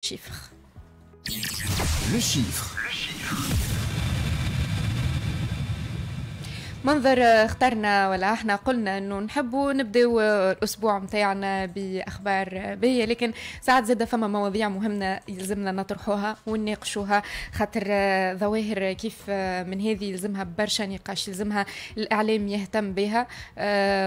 Chiffre. Le chiffre. Le chiffre. منظر اخترنا ولا احنا قلنا انه نحبوا نبداو الاسبوع نتاعنا باخبار باهيه لكن ساعات زاده فما مواضيع مهمه يلزمنا نطرحوها ونناقشوها خاطر ظواهر كيف من هذه يلزمها برشا نقاش يلزمها الاعلام يهتم بها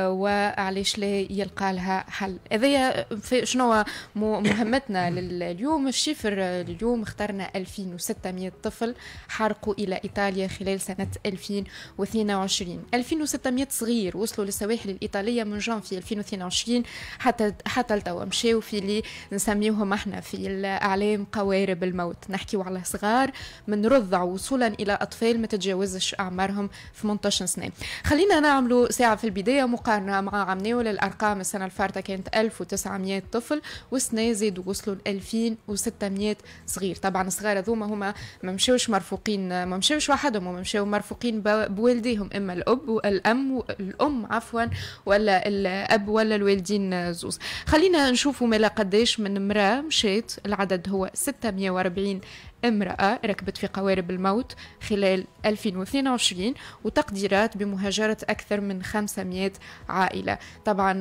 وعلاش لا يلقى لها حل هذايا شنو مهمتنا لليوم الشفر اليوم اخترنا 2600 طفل حرقوا الى ايطاليا خلال سنه 2022 ملايين 2600 صغير وصلوا للسواحل الايطاليه من جانفي 2022 حتى حتى لتوا مشاو في اللي نسميوهم احنا في الاعلام قوارب الموت نحكيو على صغار من رضع وصولا الى اطفال ما تتجاوزش اعمارهم 18 سنه خلينا نعملوا ساعه في البدايه مقارنه مع عمناول الارقام السنه الفارطه كانت 1900 طفل والسنه زادوا وصلوا ل 2600 صغير طبعا الصغار هذوما هما ما مشاوش مرفوقين ما مشاوش وحدهم هما مشاو مرفوقين بوالديهم اما الاب الام الام عفوا ولا الاب ولا الوالدين زوز خلينا نشوفوا ملا قداش من امراه مشات العدد هو 640 امرأة ركبت في قوارب الموت خلال 2022 وتقديرات بمهاجرة أكثر من 500 عائلة طبعا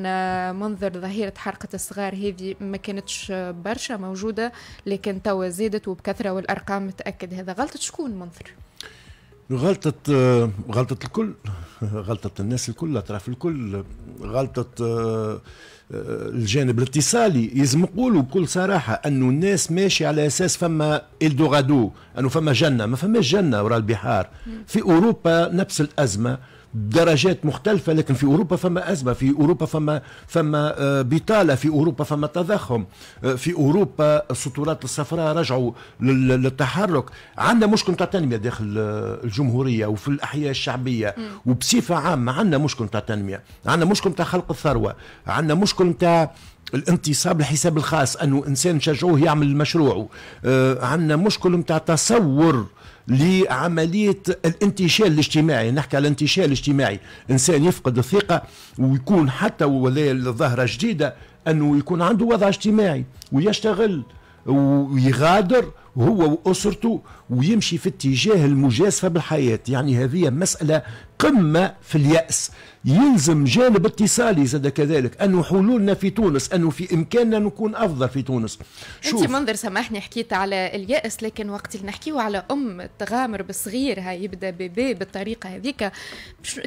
منظر ظاهرة حرقة الصغار هذه ما كانتش برشا موجودة لكن توا زادت وبكثرة والأرقام تأكد هذا غلطة شكون منظر غلطة غلطة الكل غلطة الناس الكل أطراف الكل غلطة الجانب الاتصالي يلزم نقولوا بكل صراحة أنه الناس ماشي على أساس فما إلدوغادو أنه فما جنة ما فماش جنة وراء البحار في أوروبا نفس الأزمة درجات مختلفة لكن في أوروبا فما أزمة في أوروبا فما فما آه، بطالة في أوروبا فما تضخم آه، في أوروبا السطورات الصفراء رجعوا للتحرك عندنا مشكل تاع تنمية داخل آه، الجمهورية وفي الأحياء الشعبية وبصفة عامة عندنا مشكل تاع تنمية عندنا مشكل تاع خلق الثروة عندنا مشكل تاع الانتصاب لحساب الخاص انه انسان شجعوه يعمل مشروعه آه عندنا مشكل نتاع تصور لعمليه الانتشال الاجتماعي نحكي على الانتشال الاجتماعي انسان يفقد الثقه ويكون حتى ولا ظاهره جديده انه يكون عنده وضع اجتماعي ويشتغل ويغادر هو واسرته ويمشي في اتجاه المجازفه بالحياه يعني هذه مساله قمة في اليأس يلزم جانب اتصالي زاد كذلك أنه حلولنا في تونس أنه في إمكاننا نكون أفضل في تونس شوف. أنت منظر سامحني حكيت على اليأس لكن وقت اللي نحكيو على أم تغامر بصغير هاي يبدأ بيبي بالطريقة هذيك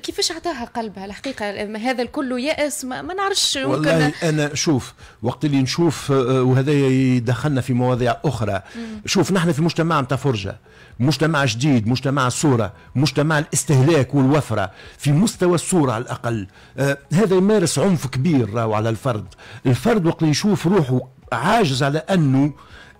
كيفاش عطاها قلبها الحقيقة هذا الكل يأس ما, ما نعرفش والله أنا شوف وقت اللي نشوف آه، آه، وهذا يدخلنا في مواضيع أخرى مم. شوف نحن في مجتمع متفرجة فرجة مجتمع جديد مجتمع صورة مجتمع الاستهلاك والوفاء الطفرة في مستوى الصورة على الأقل آه، هذا يمارس عنف كبير راهو على الفرد الفرد وقت يشوف روحه عاجز على أنه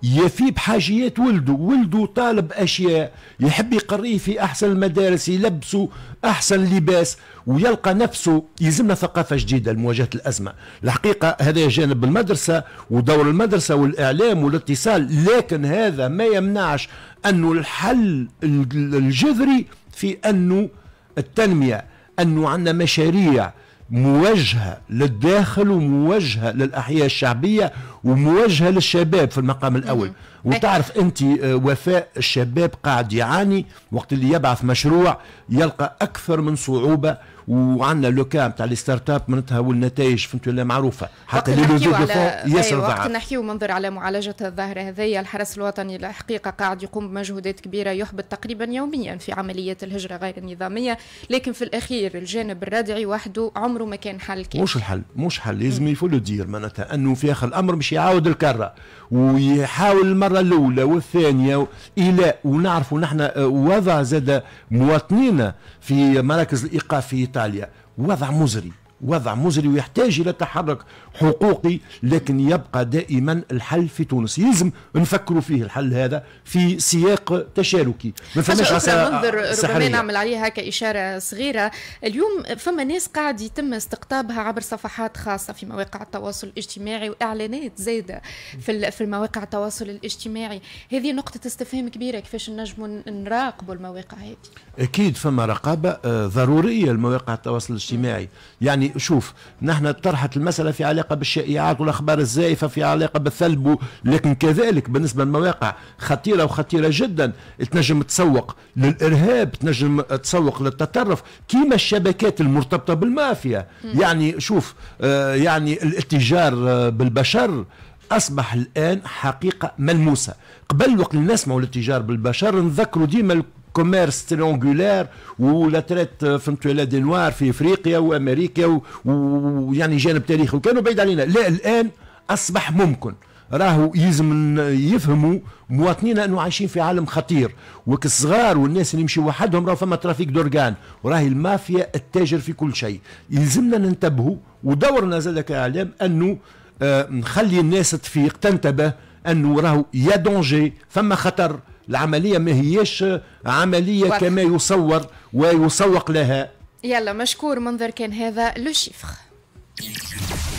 يفي بحاجيات ولده ولده طالب أشياء يحب يقريه في أحسن المدارس يلبسه أحسن لباس ويلقى نفسه يلزمنا ثقافة جديدة لمواجهة الأزمة الحقيقة هذا جانب المدرسة ودور المدرسة والإعلام والاتصال لكن هذا ما يمنعش أنه الحل الجذري في أنه التنمية أنه عندنا مشاريع موجهة للداخل وموجهة للأحياء الشعبية وموجهة للشباب في المقام الأول وتعرف أنت آه، وفاء الشباب قاعد يعاني وقت اللي يبعث مشروع يلقى أكثر من صعوبة وعندنا لوكا تاع لي ستارت اب معناتها والنتائج فهمت ولا معروفه حتى لي لو دو فون ياسر ضاعت أيوة، وقت نحكيو منظر على معالجه الظاهره هذيا الحرس الوطني الحقيقه قاعد يقوم بمجهودات كبيره يحبط تقريبا يوميا في عمليات الهجره غير النظاميه لكن في الاخير الجانب الردعي وحده عمره ما كان حل كيف مش الحل مش حل لازم يفو لو دير معناتها انه في اخر الامر باش يعاود الكره ويحاول المره الاولى والثانيه الى ونعرفوا نحن آه، وضع زاد مواطنينا في مراكز الايقاف في Itália, o Adamuzari, وضع مزري ويحتاج الى تحرك حقوقي لكن يبقى دائما الحل في تونس يلزم نفكروا فيه الحل هذا في سياق تشاركي ما فماش منظر ربما نعمل عليها كاشاره صغيره اليوم فما ناس قاعد يتم استقطابها عبر صفحات خاصه في مواقع التواصل الاجتماعي واعلانات زايده في في المواقع التواصل الاجتماعي هذه نقطه استفهام كبيره كيفاش نجموا نراقبوا المواقع هذه اكيد فما رقابه آه، ضروريه لمواقع التواصل الاجتماعي يعني يعني شوف نحن طرحت المسألة في علاقة بالشائعات والأخبار الزائفة في علاقة بالثلب لكن كذلك بالنسبة للمواقع خطيرة وخطيرة جدا تنجم تسوق للإرهاب تنجم تسوق للتطرف كيما الشبكات المرتبطة بالمافيا يعني شوف آه، يعني الاتجار آه، بالبشر أصبح الآن حقيقة ملموسة قبل وقت اللي نسمعوا الاتجار بالبشر نذكروا ديما كوميرس تريونغولار ولا تريت فهمتوا ولا دي نوار في افريقيا وامريكا ويعني جانب تاريخي وكانوا بعيد علينا لا الان اصبح ممكن راهو يلزم يفهموا مواطنينا انه عايشين في عالم خطير وكالصغار والناس اللي يمشي وحدهم راهو فما ترافيك دورغان وراهي المافيا التاجر في كل شيء يلزمنا ننتبهوا ودورنا زاد كاعلام انه آه نخلي الناس تفيق تنتبه انه راهو يا دونجي فما خطر العملية ما هيش عملية وقت. كما يصور ويسوق لها يلا مشكور منظر كان هذا لو شيفر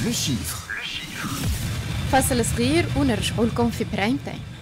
لو شيفر فصل صغير ونرجع لكم في برايم تايم